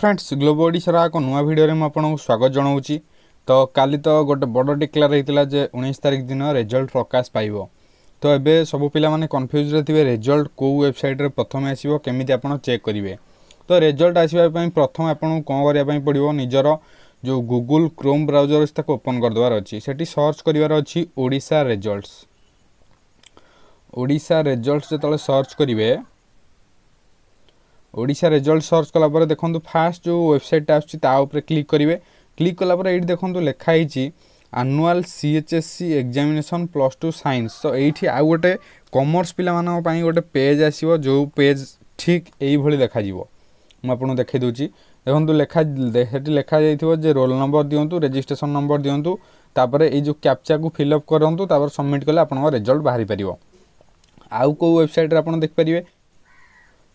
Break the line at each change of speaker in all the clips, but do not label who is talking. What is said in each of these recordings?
friends ଗ୍ଲୋବୋ ଓଡ଼ିଶାର ଏକ ନୂଆ ଭିଡ଼ିଓରେ ମୁଁ ଆପଣଙ୍କୁ ସ୍ୱାଗତ ଜଣାଉଛି ତ କାଲି ତ ଗୋଟେ ବଡ଼ ଡିକ୍ଲାର ହେଇଥିଲା ଯେ ଉଣେଇଶ ତାରିଖ ଦିନ ରେଜଲ୍ଟ ପ୍ରକାଶ ପାଇବ ତ ଏବେ ସବୁ ପିଲାମାନେ କନଫ୍ୟୁଜ୍ରେ ଥିବେ ରେଜଲ୍ଟ କେଉଁ ୱେବସାଇଟ୍ରେ ପ୍ରଥମେ ଆସିବ କେମିତି ଆପଣ ଚେକ୍ କରିବେ ତ ରେଜଲ୍ଟ ଆସିବା ପାଇଁ ପ୍ରଥମେ ଆପଣଙ୍କୁ କ'ଣ କରିବା ପାଇଁ ପଡ଼ିବ ନିଜର ଯେଉଁ ଗୁଗୁଲ୍ କ୍ରୋମ୍ ବ୍ରାଉଜର୍ ଅଛି ତାକୁ ଓପନ୍ କରିଦେବାର ଅଛି ସେଠି ସର୍ଚ୍ଚ କରିବାର ଅଛି ଓଡ଼ିଶା ରେଜଲ୍ଟସ୍ ଓଡ଼ିଶା ରେଜଲ୍ଟସ୍ ଯେତେବେଳେ ସର୍ଚ୍ଚ କରିବେ ଓଡ଼ିଶା ରେଜଲ୍ଟ ସର୍ଚ୍ଚ କଲାପରେ ଦେଖନ୍ତୁ ଫାର୍ଷ୍ଟ ଯେଉଁ ୱେବସାଇଟ୍ଟା ଆସୁଛି ତା ଉପରେ କ୍ଲିକ୍ କରିବେ କ୍ଲିକ୍ କଲାପରେ ଏଇଠି ଦେଖନ୍ତୁ ଲେଖା ହେଇଛି annual C H S C examination plus two science ତ ଏଇଠି ଆଉ ଗୋଟେ କମର୍ସ ପିଲାମାନଙ୍କ ପାଇଁ ଗୋଟେ ପେଜ୍ ଆସିବ ଯେଉଁ ପେଜ୍ ଠିକ୍ ଏଇଭଳି ଦେଖାଯିବ ମୁଁ ଆପଣଙ୍କୁ ଦେଖାଇ ଦେଉଛି ଦେଖନ୍ତୁ ଲେଖା ସେଠି ଲେଖାଯାଇଥିବ ଯେ ରୋଲ୍ ନମ୍ବର ଦିଅନ୍ତୁ ରେଜିଷ୍ଟ୍ରେସନ୍ ନମ୍ବର ଦିଅନ୍ତୁ ତାପରେ ଏଇ ଯେଉଁ କ୍ୟାପ୍ଚାକୁ ଫିଲ୍ଅପ୍ କରନ୍ତୁ ତାପରେ ସବମିଟ୍ କଲେ ଆପଣଙ୍କ ରେଜଲ୍ଟ ବାହାରିପାରିବ ଆଉ କେଉଁ ୱେବସାଇଟ୍ରେ ଆପଣ ଦେଖିପାରିବେ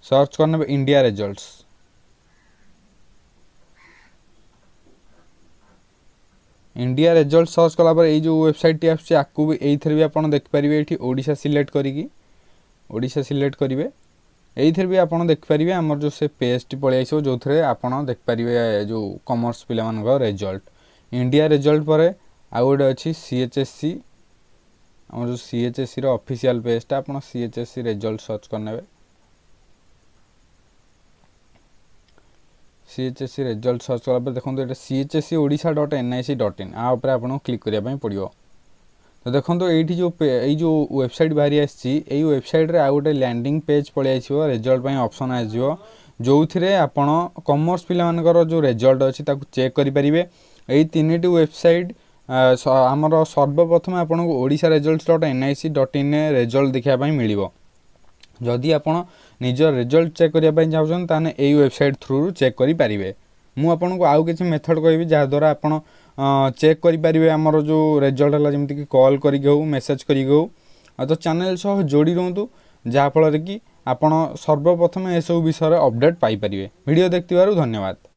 सर्च कर ने India results India result search কলাপরে এই যে ওয়েবসাইটটি আসছে আকু বি এইথিরে বি আপনার দেখিপারে এটি ওড়শা সিলেক্ট করিকি ওড়শা সিলেক্ট করবে এইথিরে বি আপনার দেখিপারে আমার যে সে পেজটি পড়ে আসব যে আপনার দেখিপারে যে কমর্স পিলামানক রেজল্ট ইন্ডিয়া রেজল্ট পরে আউ গোটে অছি সিএচএসসি আমার যে সিএচএসসি অফিসিয়াল পেজটা আপনার সিএচএসসি রেজল্ট সর্চ করে নেবে সিএଚଏসি রেଜଲ୍ଟ ସର୍ଚ୍ଚ କଲା ପରେ ଦେଖନ୍ତୁ ଏଇଟା CHSE Odisha dot N I C dot in ଆ ଉପରେ ଆପଣଙ୍କୁ କ୍ଲିକ୍ କରିବା ପାଇଁ ପଡ଼ିବ ତ ଦେଖନ୍ତୁ ଏଇଠି ଯେଉଁ ଏଇ ଯେଉଁ ୱେବସାଇଟ୍ ବାହାରି ଆସିଛି ଏଇ ୱେବସାଇଟ୍ରେ ଆଉ ଗୋଟେ ଲ୍ୟାଣ୍ଡିଂ ପେଜ୍ ପଳେଇ ଆସିବ ରେଜଲ୍ଟ ପାଇଁ ଅପସନ୍ ଆସିଯିବ ଯେଉଁଥିରେ ଆପଣ କମର୍ସ ପିଲାମାନଙ୍କର ଯେଉଁ ରେଜଲ୍ଟ ଅଛି ତାକୁ ଚେକ୍ କରିପାରିବେ ଏଇ ତିନିଟି ୱେବସାଇଟ୍ ଆମର ସର୍ବପ୍ରଥମେ ଆପଣଙ୍କୁ Odisha result dot N I C dot ଇନ୍ରେ ରେଜଲ୍ଟ ଦେଖିବା ପାଇଁ ମିଳିବ ଯଦି ଆପଣ ନିଜ ରେଜଲ୍ଟ ଚେକ୍ କରିବା ପାଇଁ ଚାହୁଁଛନ୍ତି ତାହେଲେ ଏଇ ୱେବସାଇଟ୍ ଥ୍ରୁରୁ ଚେକ୍ କରିପାରିବେ ମୁଁ ଆପଣଙ୍କୁ ଆଉ କିଛି ମେଥଡ଼ କହିବି ଯାହାଦ୍ୱାରା ଆପଣ ଚେକ୍ କରିପାରିବେ ଆମର ଯେଉଁ ରେଜଲ୍ଟ ହେଲା ଯେମିତିକି କଲ୍ କରିକି ହେଉ ମେସେଜ୍ କରିକି ହେଉ ତ ଚ୍ୟାନେଲ୍ ସହ ଯୋଡ଼ି ରୁହନ୍ତୁ ଯାହାଫଳରେ କି ଆପଣ ସର୍ବପ୍ରଥମେ ଏସବୁ ବିଷୟରେ ଅପଡ଼େଟ୍ ପାଇପାରିବେ ଭିଡ଼ିଓ ଦେଖିଥିବାରୁ ଧନ୍ୟବାଦ